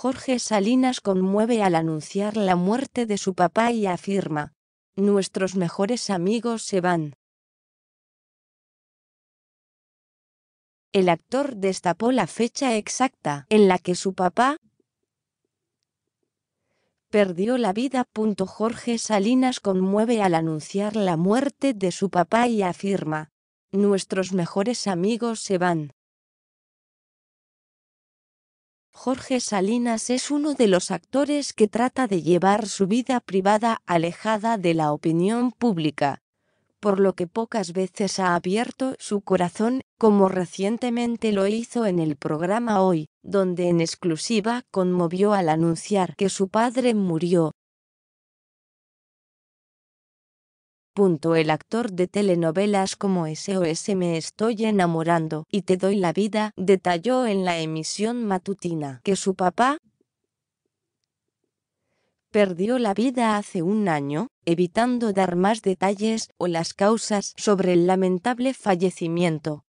Jorge Salinas conmueve al anunciar la muerte de su papá y afirma, nuestros mejores amigos se van. El actor destapó la fecha exacta en la que su papá perdió la vida. Jorge Salinas conmueve al anunciar la muerte de su papá y afirma, nuestros mejores amigos se van. Jorge Salinas es uno de los actores que trata de llevar su vida privada alejada de la opinión pública, por lo que pocas veces ha abierto su corazón, como recientemente lo hizo en el programa Hoy, donde en exclusiva conmovió al anunciar que su padre murió, El actor de telenovelas como SOS Me Estoy enamorando y Te Doy la Vida detalló en la emisión matutina que su papá perdió la vida hace un año, evitando dar más detalles o las causas sobre el lamentable fallecimiento.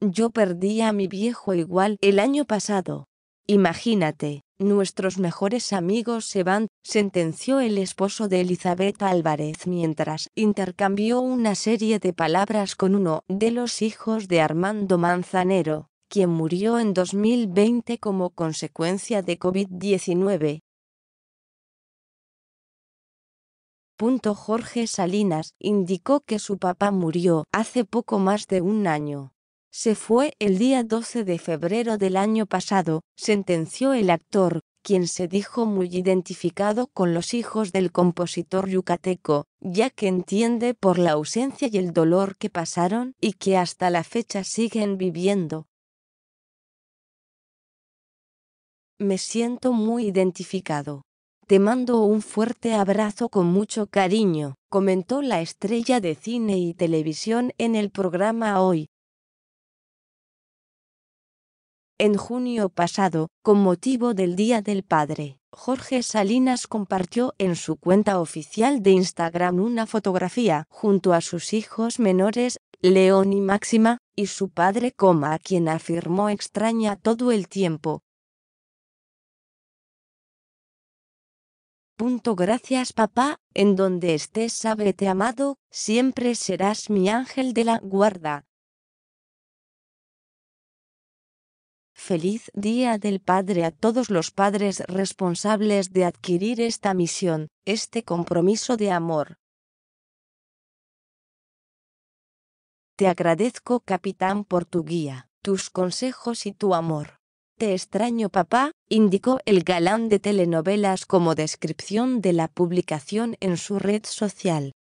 Yo perdí a mi viejo igual el año pasado. Imagínate. Nuestros mejores amigos se van, sentenció el esposo de Elizabeth Álvarez mientras intercambió una serie de palabras con uno de los hijos de Armando Manzanero, quien murió en 2020 como consecuencia de COVID-19. Jorge Salinas indicó que su papá murió hace poco más de un año se fue el día 12 de febrero del año pasado, sentenció el actor, quien se dijo muy identificado con los hijos del compositor yucateco, ya que entiende por la ausencia y el dolor que pasaron y que hasta la fecha siguen viviendo. Me siento muy identificado. Te mando un fuerte abrazo con mucho cariño, comentó la estrella de cine y televisión en el programa Hoy, En junio pasado, con motivo del Día del Padre, Jorge Salinas compartió en su cuenta oficial de Instagram una fotografía junto a sus hijos menores, León y Máxima, y su padre, coma, a quien afirmó extraña todo el tiempo. Punto gracias papá, en donde estés sabete amado, siempre serás mi ángel de la guarda. Feliz Día del Padre a todos los padres responsables de adquirir esta misión, este compromiso de amor. Te agradezco, capitán, por tu guía, tus consejos y tu amor. Te extraño, papá, indicó el galán de telenovelas como descripción de la publicación en su red social.